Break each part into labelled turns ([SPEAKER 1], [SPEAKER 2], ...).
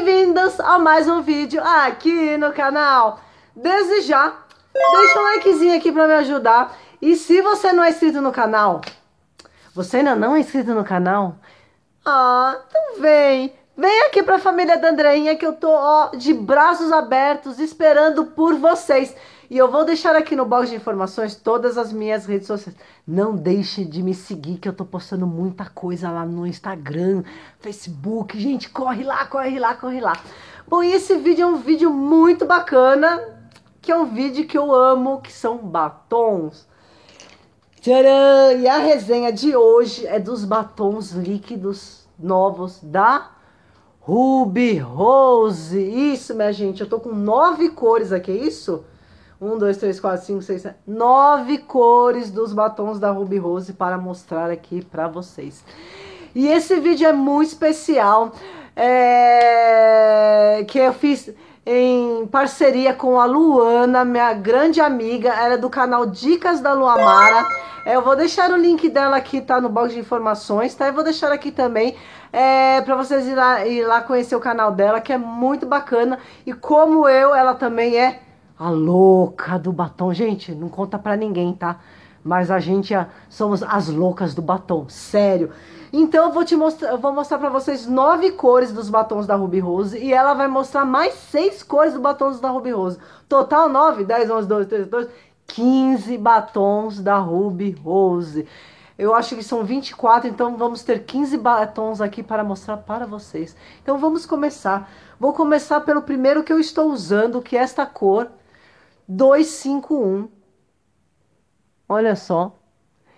[SPEAKER 1] Bem-vindos a mais um vídeo aqui no canal. Desde já, deixa um likezinho aqui para me ajudar. E se você não é inscrito no canal, você ainda não é inscrito no canal? Ah, então vem Vem aqui para a família da Andreinha que eu tô ó, de braços abertos esperando por vocês. E eu vou deixar aqui no box de informações todas as minhas redes sociais. Não deixe de me seguir que eu tô postando muita coisa lá no Instagram, Facebook. Gente, corre lá, corre lá, corre lá. Bom, e esse vídeo é um vídeo muito bacana, que é um vídeo que eu amo, que são batons. Tcharam! E a resenha de hoje é dos batons líquidos novos da Ruby, Rose, isso, minha gente. Eu tô com nove cores aqui, é isso? Um, dois, três, quatro, cinco, seis, sete. Nove cores dos batons da Ruby Rose para mostrar aqui pra vocês. E esse vídeo é muito especial. É... Que eu fiz em parceria com a Luana, minha grande amiga, ela é do canal Dicas da Luamara. É, eu vou deixar o link dela aqui, tá? No box de informações, tá? Eu vou deixar aqui também é, para vocês ir lá, ir lá conhecer o canal dela, que é muito bacana. E como eu, ela também é a louca do batom. Gente, não conta pra ninguém, tá? Mas a gente é, somos as loucas do batom, sério. Então eu vou te mostrar, eu vou mostrar para vocês nove cores dos batons da Ruby Rose e ela vai mostrar mais seis cores dos batons da Ruby Rose. Total 9, 10, 11, 12, 13, 14, 15 batons da Ruby Rose. Eu acho que são 24, então vamos ter 15 batons aqui para mostrar para vocês. Então vamos começar. Vou começar pelo primeiro que eu estou usando, que é esta cor 251. Olha só.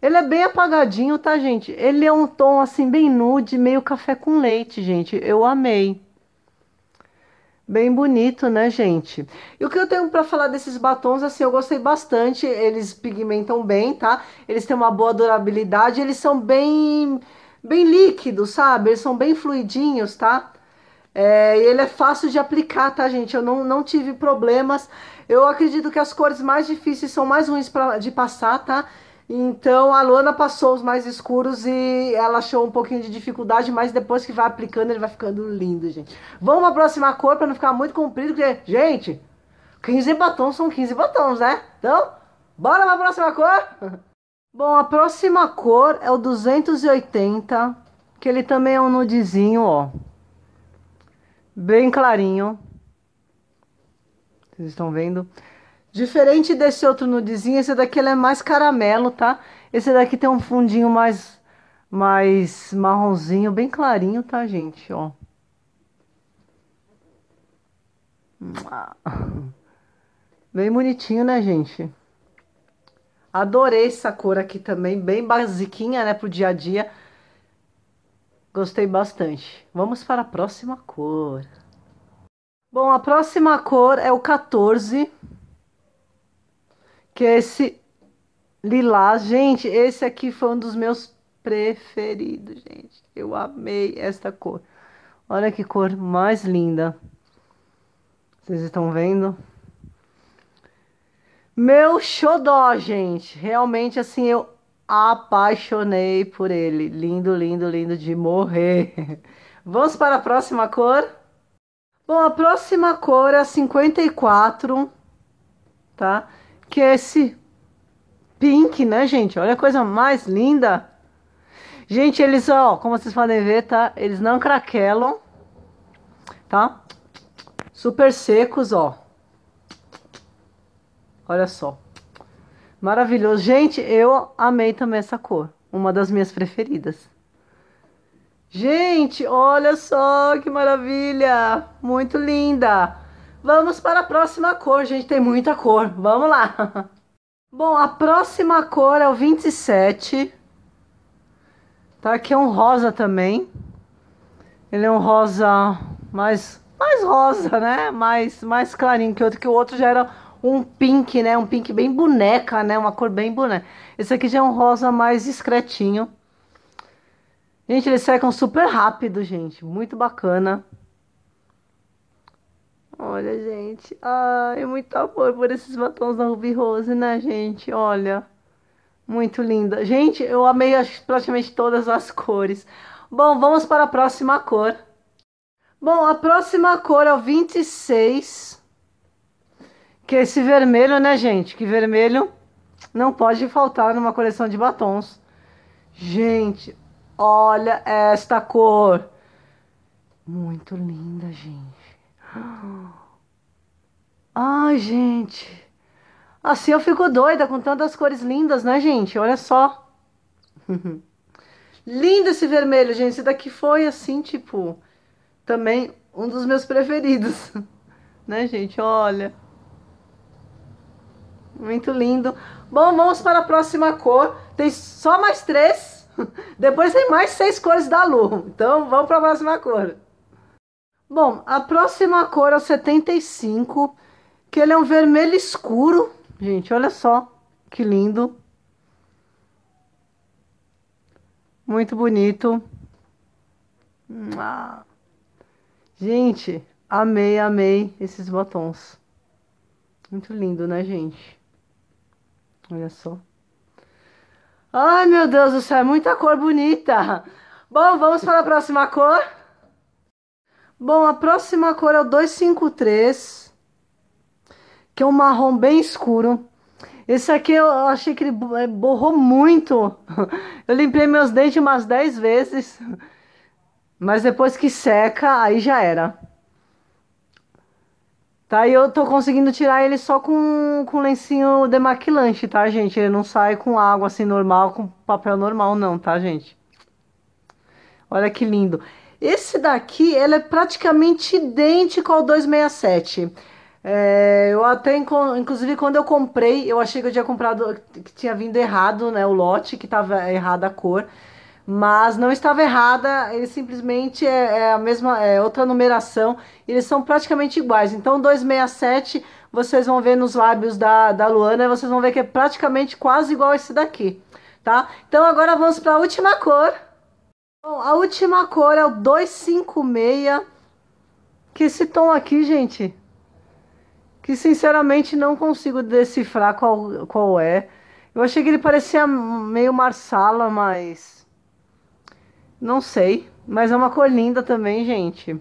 [SPEAKER 1] Ele é bem apagadinho, tá, gente? Ele é um tom assim bem nude, meio café com leite, gente. Eu amei. Bem bonito, né, gente? E o que eu tenho para falar desses batons, assim, eu gostei bastante. Eles pigmentam bem, tá? Eles têm uma boa durabilidade, eles são bem bem líquidos, sabe? Eles são bem fluidinhos, tá? É, ele é fácil de aplicar, tá, gente? Eu não, não tive problemas. Eu acredito que as cores mais difíceis são mais ruins pra, de passar, tá? Então a Luana passou os mais escuros e ela achou um pouquinho de dificuldade, mas depois que vai aplicando, ele vai ficando lindo, gente. Vamos pra próxima cor para não ficar muito comprido, porque, gente, 15 batons são 15 batons, né? Então, bora pra próxima cor? Bom, a próxima cor é o 280, que ele também é um nudezinho, ó. Bem clarinho. Vocês estão vendo? Diferente desse outro nudezinho, esse daqui é mais caramelo, tá? Esse daqui tem um fundinho mais, mais marronzinho, bem clarinho, tá, gente? Ó. Bem bonitinho, né, gente? Adorei essa cor aqui também, bem basiquinha, né, pro dia a dia. Gostei bastante. Vamos para a próxima cor. Bom, a próxima cor é o 14, que é esse lilás. Gente, esse aqui foi um dos meus preferidos, gente. Eu amei esta cor. Olha que cor mais linda. Vocês estão vendo? Meu xodó, gente. Realmente, assim, eu apaixonei por ele. Lindo, lindo, lindo de morrer. Vamos para a próxima cor? Bom, a próxima cor é a 54, tá? que é esse pink, né, gente? Olha a coisa mais linda. Gente, eles, ó, como vocês podem ver, tá? Eles não craquelam, tá? Super secos, ó. Olha só. Maravilhoso. Gente, eu amei também essa cor. Uma das minhas preferidas. Gente, olha só que maravilha! Muito linda! Vamos para a próxima cor, gente. Tem muita cor. Vamos lá. Bom, a próxima cor é o 27. Tá? Aqui é um rosa também. Ele é um rosa mais, mais rosa, né? Mais, mais clarinho que o outro, que o outro já era um pink, né? Um pink bem boneca, né? Uma cor bem boneca. Esse aqui já é um rosa mais discretinho. Gente, eles secam super rápido, gente. Muito bacana. Olha, gente. Ai, muito amor por esses batons da Ruby Rose, né, gente? Olha. Muito linda. Gente, eu amei praticamente todas as cores. Bom, vamos para a próxima cor. Bom, a próxima cor é o 26. Que é esse vermelho, né, gente? Que vermelho não pode faltar numa coleção de batons. Gente, olha esta cor. Muito linda, gente. Ai, gente. Assim eu fico doida com tantas cores lindas, né, gente? Olha só. Lindo esse vermelho, gente. Esse daqui foi, assim, tipo, também um dos meus preferidos. né, gente? Olha. Muito lindo. Bom, vamos para a próxima cor. Tem só mais três. Depois tem mais seis cores da lua. Então, vamos para a próxima cor. Bom, a próxima cor é o 75 que ele é um vermelho escuro. Gente, olha só que lindo. Muito bonito. Gente, amei, amei esses batons. Muito lindo, né, gente? Olha só. Ai, meu Deus do céu, é muita cor bonita. Bom, vamos para a próxima cor. Bom, a próxima cor é o 253 que é um marrom bem escuro. Esse aqui eu achei que ele eh, borrou muito. Eu limpei meus dentes umas 10 vezes. Mas depois que seca, aí já era. Tá, e eu tô conseguindo tirar ele só com, com lencinho demaquilante, tá, gente? Ele não sai com água assim normal, com papel normal não, tá, gente? Olha que lindo. Esse daqui, ele é praticamente idêntico ao 267. É, eu até, inclusive, quando eu comprei, eu achei que eu tinha comprado, que tinha vindo errado, né? O lote, que estava errada a cor. Mas não estava errada, ele simplesmente é, é, a mesma, é outra numeração. Eles são praticamente iguais. Então, 267, vocês vão ver nos lábios da, da Luana, vocês vão ver que é praticamente quase igual esse daqui, tá? Então, agora vamos para a última cor. Bom, a última cor é o 256, que esse tom aqui, gente, que sinceramente não consigo decifrar qual, qual é. Eu achei que ele parecia meio Marsala, mas. Não sei. Mas é uma cor linda também, gente.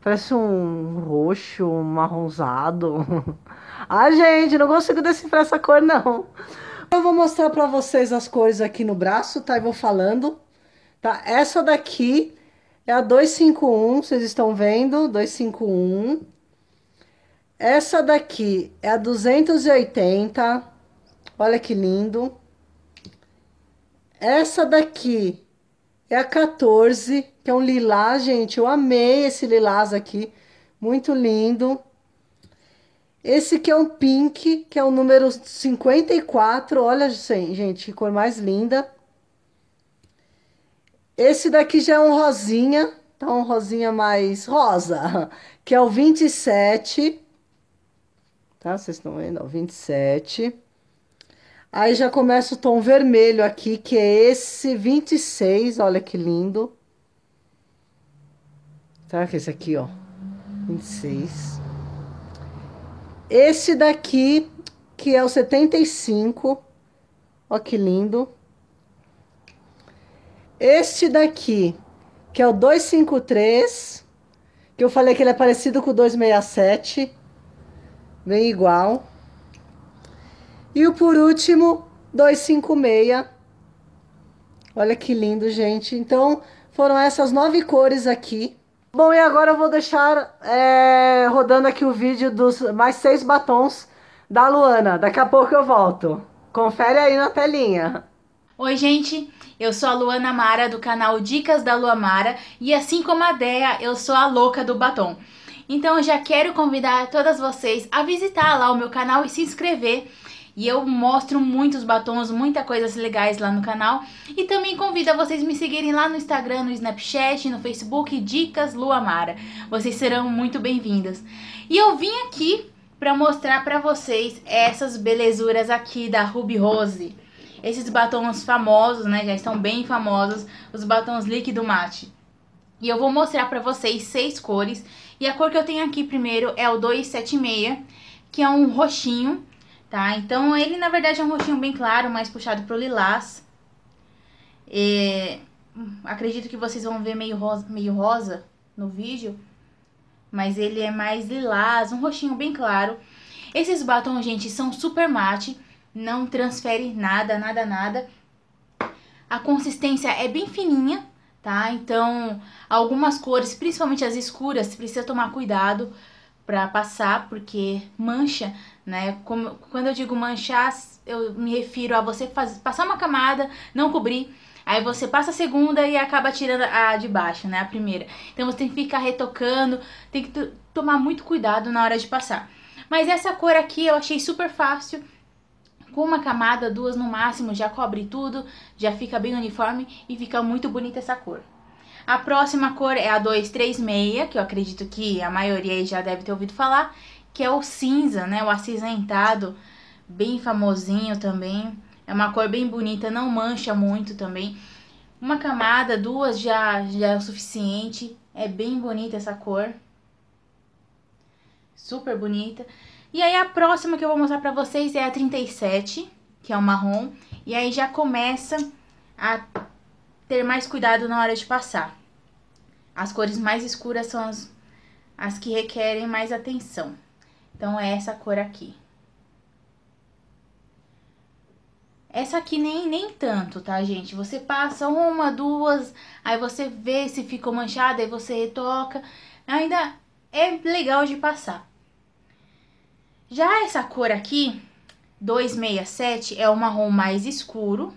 [SPEAKER 1] Parece um roxo, um marronzado. ah, gente, não consigo decifrar essa cor, não. Eu vou mostrar pra vocês as cores aqui no braço, tá? E vou falando. Tá? Essa daqui é a 251, vocês estão vendo? 251. Essa daqui é a 280. Olha que lindo. Essa daqui é a 14, que é um lilás, gente. Eu amei esse lilás aqui. Muito lindo. Esse que é um pink, que é o número 54. Olha, gente, que cor mais linda. Esse daqui já é um rosinha, tá um rosinha mais rosa, que é o 27 tá? Vocês estão vendo, ó, 27. Aí já começa o tom vermelho aqui, que é esse 26, olha que lindo. Tá? Que é esse aqui, ó, 26. Esse daqui, que é o 75, ó que lindo. Este daqui, que é o 253, que eu falei que ele é parecido com o 267 vem igual. E o por último, 256. Olha que lindo, gente. Então, foram essas nove cores aqui. Bom, e agora eu vou deixar é, rodando aqui o vídeo dos mais seis batons da Luana. Daqui a pouco eu volto. Confere aí na telinha.
[SPEAKER 2] Oi, gente. Eu sou a Luana Mara, do canal Dicas da Luamara. Mara. E assim como a Dea, eu sou a louca do batom. Então eu já quero convidar todas vocês a visitar lá o meu canal e se inscrever. E eu mostro muitos batons, muita coisas legais lá no canal. E também convido a vocês me seguirem lá no Instagram, no Snapchat, no Facebook, Dicas Luamara. Vocês serão muito bem-vindas. E eu vim aqui para mostrar para vocês essas belezuras aqui da Ruby Rose. Esses batons famosos, né? Já estão bem famosos, os batons líquido mate. E eu vou mostrar para vocês seis cores e a cor que eu tenho aqui primeiro é o 276, que é um roxinho, tá? Então, ele na verdade é um roxinho bem claro, mais puxado pro lilás. É... Acredito que vocês vão ver meio rosa, meio rosa no vídeo, mas ele é mais lilás, um roxinho bem claro. Esses batons, gente, são super mate, não transfere nada, nada, nada. A consistência é bem fininha, tá? Então, algumas cores, principalmente as escuras, precisa tomar cuidado para passar, porque mancha, né? Como, quando eu digo manchar, eu me refiro a você faz, passar uma camada, não cobrir, aí você passa a segunda e acaba tirando a de baixo, né? A primeira. Então você tem que ficar retocando, tem que tomar muito cuidado na hora de passar. Mas essa cor aqui eu achei super fácil com uma camada, duas no máximo, já cobre tudo, já fica bem uniforme e fica muito bonita essa cor. A próxima cor é a 236, que eu acredito que a maioria já deve ter ouvido falar, que é o cinza, né? O acinzentado, bem famosinho também. É uma cor bem bonita, não mancha muito também. Uma camada, duas já, já é o suficiente. É bem bonita essa cor. Super bonita. E aí a próxima que eu vou mostrar pra vocês é a 37, que é o marrom. E aí já começa a ter mais cuidado na hora de passar. As cores mais escuras são as, as que requerem mais atenção. Então é essa cor aqui. Essa aqui nem, nem tanto, tá, gente? Você passa uma, duas, aí você vê se ficou manchada, aí você retoca. Ainda é legal de passar. Já essa cor aqui, 267, é o marrom mais escuro,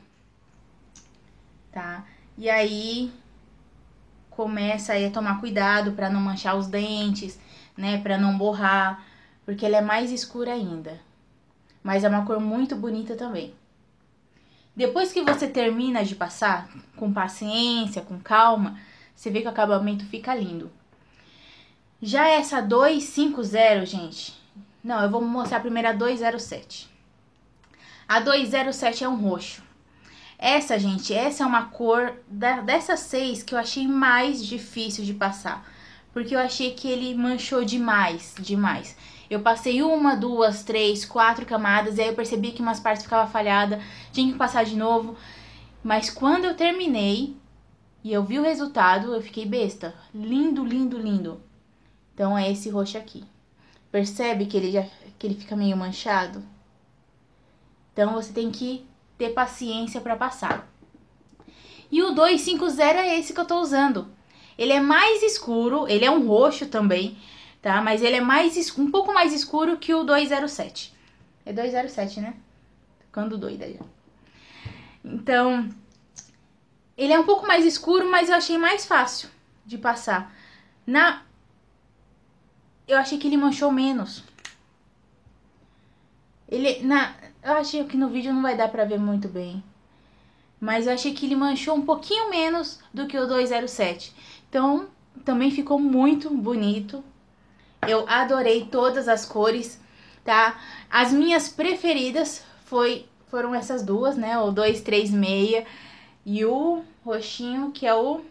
[SPEAKER 2] tá? E aí, começa aí a tomar cuidado para não manchar os dentes, né? Pra não borrar, porque ela é mais escura ainda. Mas é uma cor muito bonita também. Depois que você termina de passar, com paciência, com calma, você vê que o acabamento fica lindo. Já essa 250, gente, não, eu vou mostrar primeiro a 207. A 207 é um roxo. Essa, gente, essa é uma cor da, dessas seis que eu achei mais difícil de passar. Porque eu achei que ele manchou demais, demais. Eu passei uma, duas, três, quatro camadas, e aí eu percebi que umas partes ficavam falhadas, tinha que passar de novo. Mas quando eu terminei e eu vi o resultado, eu fiquei besta. Lindo, lindo, lindo. Então é esse roxo aqui. Percebe que ele já que ele fica meio manchado? Então você tem que ter paciência para passar. E o 250 é esse que eu tô usando. Ele é mais escuro, ele é um roxo também, tá? Mas ele é mais um pouco mais escuro que o 207. É 207, né? Ficando doida já. Então, ele é um pouco mais escuro, mas eu achei mais fácil de passar. Na eu achei que ele manchou menos. Ele, na, eu achei que no vídeo não vai dar pra ver muito bem. Mas eu achei que ele manchou um pouquinho menos do que o 207. Então, também ficou muito bonito. Eu adorei todas as cores, tá? As minhas preferidas foi, foram essas duas, né? O 236 e o roxinho, que é o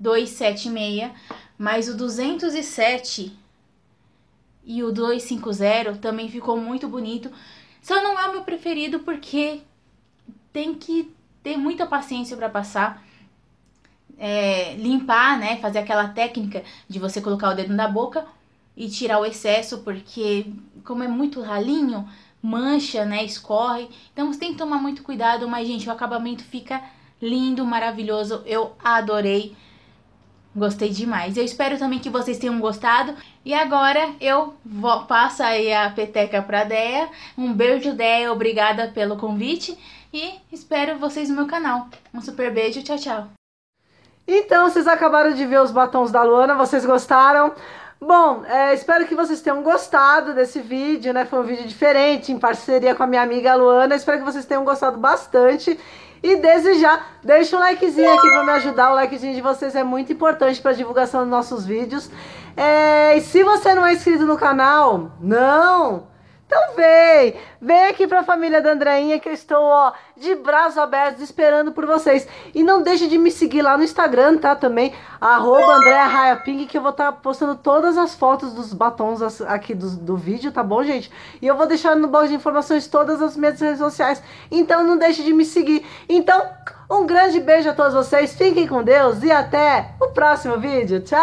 [SPEAKER 2] 276. Mas o 207 e o 250 também ficou muito bonito. Só não é o meu preferido porque tem que ter muita paciência para passar. É, limpar, né? Fazer aquela técnica de você colocar o dedo na boca e tirar o excesso, porque como é muito ralinho, mancha, né? Escorre. Então você tem que tomar muito cuidado, mas, gente, o acabamento fica lindo, maravilhoso. Eu adorei. Gostei demais. Eu espero também que vocês tenham gostado. E agora eu vou, passo aí a peteca pra Deia. Um beijo, Deia. Obrigada pelo convite. E espero vocês no meu canal. Um super beijo. Tchau, tchau.
[SPEAKER 1] Então, vocês acabaram de ver os batons da Luana. Vocês gostaram? Bom, é, espero que vocês tenham gostado desse vídeo, né? Foi um vídeo diferente, em parceria com a minha amiga Luana. Espero que vocês tenham gostado bastante e desde já, deixa um likezinho aqui para me ajudar. O likezinho de vocês é muito importante para divulgação dos nossos vídeos. É, e se você não é inscrito no canal, não então vem, vem aqui para a família da Andreinha que eu estou ó, de braços abertos esperando por vocês. E não deixe de me seguir lá no Instagram, tá? Também, arroba que eu vou estar tá postando todas as fotos dos batons aqui do, do vídeo, tá bom, gente? E eu vou deixar no box de informações todas as minhas redes sociais. Então não deixe de me seguir. Então, um grande beijo a todos vocês, fiquem com Deus e até o próximo vídeo. Tchau!